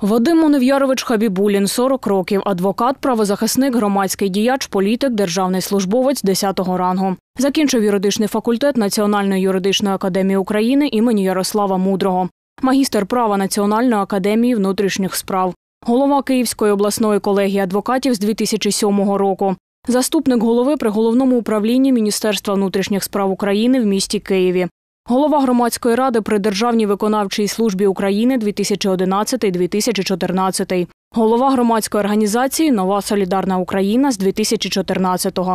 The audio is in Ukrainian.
Вадим Унев'ярович Хабібулін, 40 років, адвокат, правозахисник, громадський діяч, політик, державний службовець 10-го рангу. Закінчив юридичний факультет Національної юридичної академії України імені Ярослава Мудрого, магістр права Національної академії внутрішніх справ, голова Київської обласної колегії адвокатів з 2007 року, заступник голови при головному управлінні Міністерства внутрішніх справ України в місті Києві, Голова громадської ради при Державній виконавчій службі України 2011-2014. Голова громадської організації Нова Солідарна Україна з 2014-го.